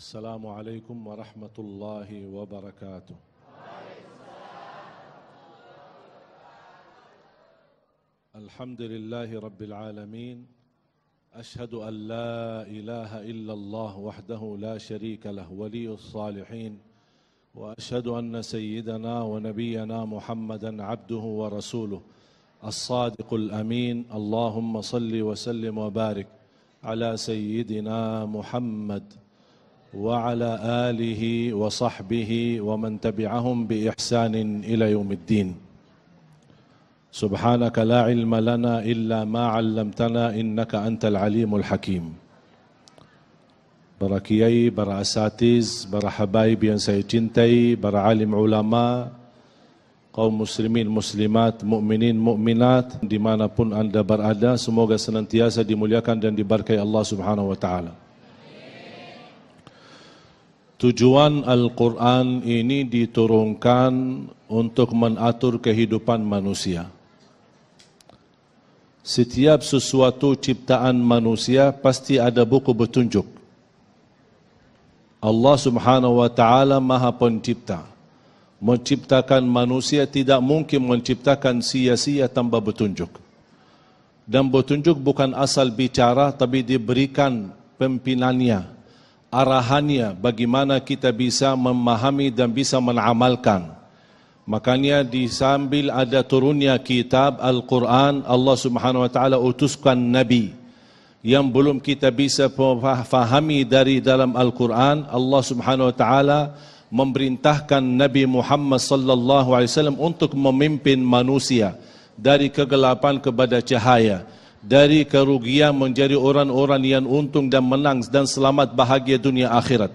السلام عليكم ورحمة الله وبركاته الحمد لله رب العالمين أشهد أن لا إله إلا الله وحده لا شريك له ولي الصالحين وأشهد أن سيدنا ونبينا محمدا عبده ورسوله الصادق الأمين اللهم صل وسلم وبارك على سيدنا محمد وعلى اله وصحبه ومن تبعهم باحسان الى يوم الدين سبحانك لا علم لنا الا ما علمتنا انك انت العليم الحكيم بركيي بر اساتيز بر حبايب ينسيتنتي بر علم علماء kaum muslimin muslimat mukminin mukminat dimanapun anda berada semoga senantiasa dimuliakan dan diberkahi Allah الله سبحانه وتعالى Tujuan Al-Quran ini diturunkan untuk menatur kehidupan manusia. Setiap sesuatu ciptaan manusia pasti ada buku petunjuk. Allah subhanahu wa ta'ala maha pencipta. Menciptakan manusia tidak mungkin menciptakan sia-sia tanpa petunjuk. Dan petunjuk bukan asal bicara tapi diberikan pimpinannya. Pimpinannya arahannya bagaimana kita bisa memahami dan bisa menamalkan. Makanya di sambil ada turunnya kitab Al-Quran, Allah subhanahu wa ta'ala utuskan Nabi. Yang belum kita bisa fahami dari dalam Al-Quran, Allah subhanahu wa ta'ala memerintahkan Nabi Muhammad sallallahu alaihi wasallam untuk memimpin manusia dari kegelapan kepada cahaya dari kerugian menjadi orang-orang yang untung dan menang dan selamat bahagia dunia akhirat.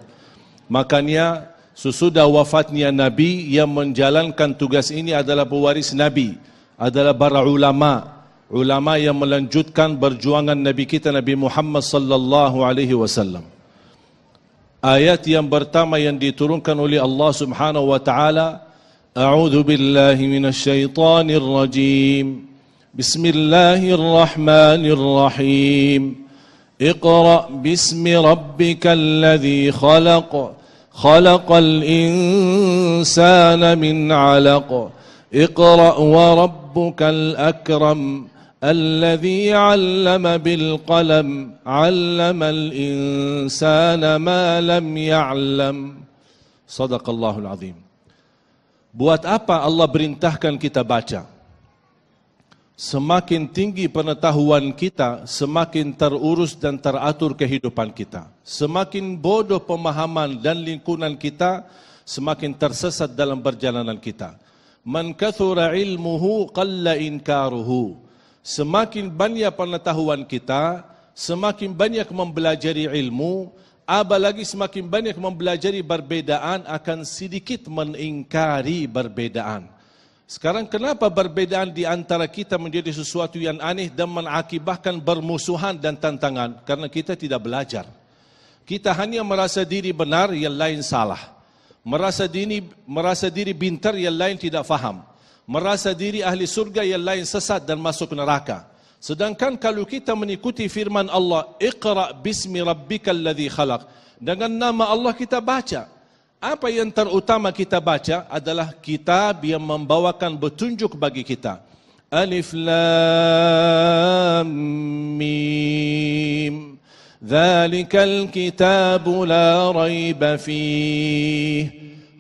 Makanya sesudah wafatnya Nabi yang menjalankan tugas ini adalah pewaris Nabi, adalah para ulama, ulama yang melanjutkan perjuangan Nabi kita Nabi Muhammad sallallahu alaihi wasallam. Ayat yang pertama yang diturunkan oleh Allah Subhanahu wa taala, a'udzu billahi minasyaitonir rajim. بسم الله الرحمن الرحيم اقرأ باسم ربك الذي خلق خلق الإنسان من علق اقرأ وربك الأكرم الذي علم بالقلم علم الإنسان ما لم يعلم صدق الله العظيم Buat apa Allah perintahkan kita baca? Semakin tinggi pengetahuan kita, semakin terurus dan teratur kehidupan kita. Semakin bodoh pemahaman dan lingkungan kita, semakin tersesat dalam perjalanan kita. Man kathura ilmuhu qalla inkaruhu. Semakin banyak pengetahuan kita, semakin banyak mempelajari ilmu, lagi semakin banyak mempelajari perbedaan akan sedikit mengingkari perbedaan. Sekarang kenapa perbedaan di antara kita menjadi sesuatu yang aneh dan mengakibatkan bermusuhan dan tantangan? Karena kita tidak belajar. Kita hanya merasa diri benar yang lain salah. Merasa diri merasa diri pintar yang lain tidak faham. Merasa diri ahli surga yang lain sesat dan masuk neraka. Sedangkan kalau kita mengikuti firman Allah, "Iqra bismi rabbikal ladzi khalaq." Dengan nama Allah kita baca apa yang terutama kita baca adalah kitab yang membawakan petunjuk bagi kita. Alif Lam Mim Zalikal kitabu la rayba fih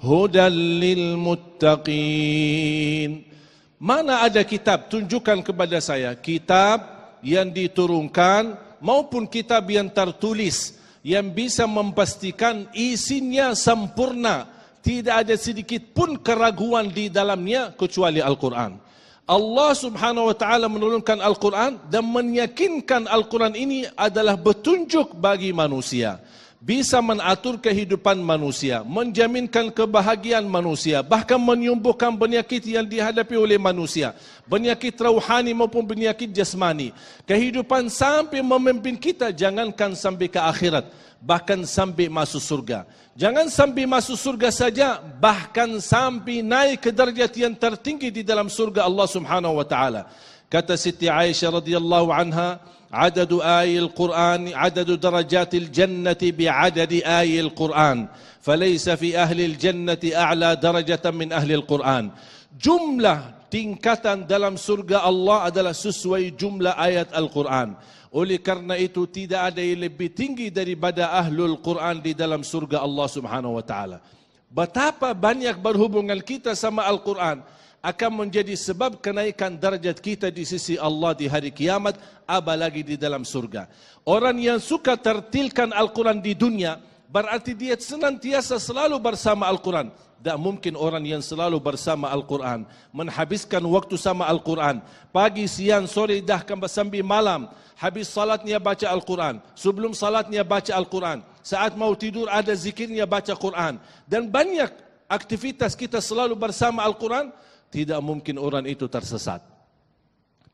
Hudan lil muttaqin Mana ada kitab? Tunjukkan kepada saya Kitab yang diturunkan maupun kitab yang tertulis Kitab yang bisa memastikan isinya sempurna. Tidak ada sedikit pun keraguan di dalamnya kecuali Al-Quran. Allah subhanahu wa ta'ala menurunkan Al-Quran dan meyakinkan Al-Quran ini adalah petunjuk bagi manusia. Manusia bisa menatur kehidupan manusia, menjaminkan kebahagiaan manusia, bahkan menyembuhkan penyakit yang dihadapi oleh manusia, penyakit rohani maupun penyakit jasmani. Kehidupan sampai memimpin kita jangankan sampai ke akhirat, bahkan sampai masuk surga. Jangan sampai masuk surga saja, bahkan sampai naik ke derajat yang tertinggi di dalam surga Allah Subhanahu wa taala. Kata Siti Aisyah radhiyallahu anha, "Adadu ayil Qur'an, adadu darajatil jannati bi'adadi ayil Qur'an, falaysa fi ahli al-jannati a'la darajatan min ahli al-Qur'an." Jumlah tingkatan dalam surga Allah adalah sesuai jumlah ayat Al-Qur'an. Oleh karena itu tidak ada yang lebih tinggi daripada ahlul Quran di dalam surga Allah Subhanahu wa taala. Betapa banyak berhubungan kita sama Al-Quran akan menjadi sebab kenaikan darjat kita di sisi Allah di hari kiamat apalagi di dalam surga. Orang yang suka tertilkan Al-Quran di dunia berarti dia senantiasa selalu bersama Al-Quran. Tak mungkin orang yang selalu bersama Al-Quran menghabiskan waktu sama Al-Quran. Pagi, siang, sore, dah sambil malam. Habis salatnya baca Al-Quran. Sebelum salatnya baca Al-Quran. Saat mau tidur ada zikirnya baca Quran. Dan banyak aktivitas kita selalu bersama Al-Quran tidak mungkin orang itu tersesat.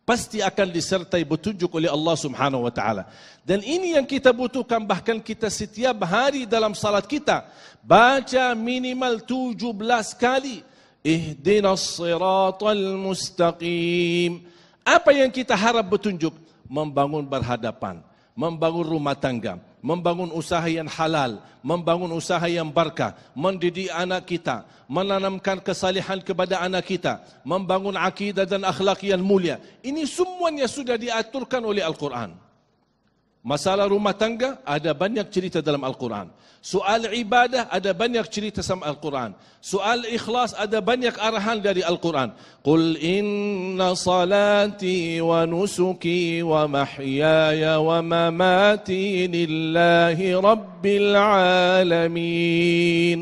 Pasti akan disertai petunjuk oleh Allah Subhanahu wa taala. Dan ini yang kita butuhkan bahkan kita setiap hari dalam salat kita baca minimal tujuh belas kali ihdinas siratal mustaqim. Apa yang kita harap petunjuk membangun berhadapan, membangun rumah tangga, membangun usaha yang halal, membangun usaha yang berkah, mendidik anak kita, menanamkan kesalihan kepada anak kita, membangun akidah dan akhlak yang mulia. Ini semuanya sudah diaturkan oleh Al-Quran. Masalah rumah tangga ada banyak cerita dalam Al-Quran. Soal ibadah ada banyak cerita sama Al-Quran. Soal ikhlas ada banyak arahan dari Al-Quran. Qul inna salati wa nusuki wa mahyaya wa mamati lillahi rabbil alamin.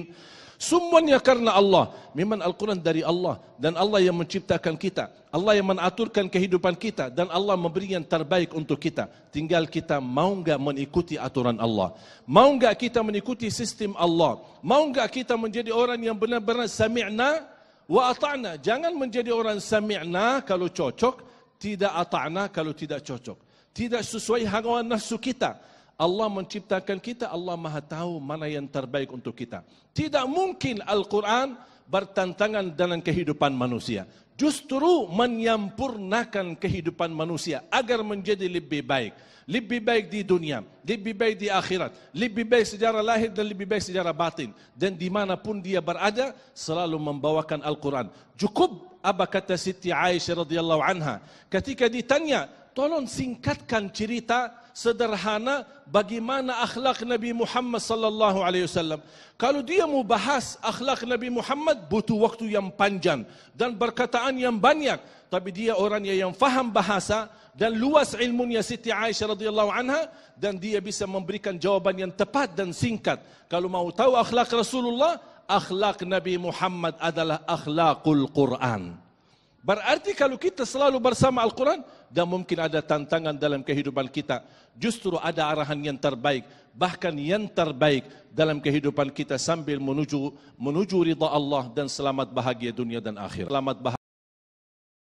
Semuanya karena Allah. Memang Al-Quran dari Allah. Dan Allah yang menciptakan kita. Allah yang menaturkan kehidupan kita. Dan Allah memberi yang terbaik untuk kita. Tinggal kita mau enggak mengikuti aturan Allah. Mau enggak kita mengikuti sistem Allah. Mau enggak kita menjadi orang yang benar-benar sami'na wa ata'na. Jangan menjadi orang sami'na kalau cocok. Tidak ata'na kalau tidak cocok. Tidak sesuai hawa nafsu kita. Kita. Allah menciptakan kita, Allah maha tahu mana yang terbaik untuk kita. Tidak mungkin Al-Quran bertentangan dengan kehidupan manusia. Justru menyempurnakan kehidupan manusia agar menjadi lebih baik. Lebih baik di dunia, lebih baik di akhirat, lebih baik sejarah lahir dan lebih baik sejarah batin. Dan dimanapun dia berada, selalu membawakan Al-Quran. Cukup apa kata Siti Aisyah radhiyallahu anha ketika ditanya tolong singkatkan cerita sederhana bagaimana akhlak Nabi Muhammad sallallahu alaihi wasallam. Kalau dia mau bahas akhlak Nabi Muhammad butuh waktu yang panjang dan berkataan yang banyak. Tapi dia orang yang, yang faham bahasa dan luas ilmunya Siti Aisyah radhiyallahu anha dan dia bisa memberikan jawaban yang tepat dan singkat. Kalau mau tahu akhlak Rasulullah, akhlak Nabi Muhammad adalah akhlakul Quran. Berarti kalau kita selalu bersama Al-Quran, dan mungkin ada tantangan dalam kehidupan kita, justru ada arahan yang terbaik, bahkan yang terbaik dalam kehidupan kita sambil menuju menuju rida Allah dan selamat bahagia dunia dan akhirat.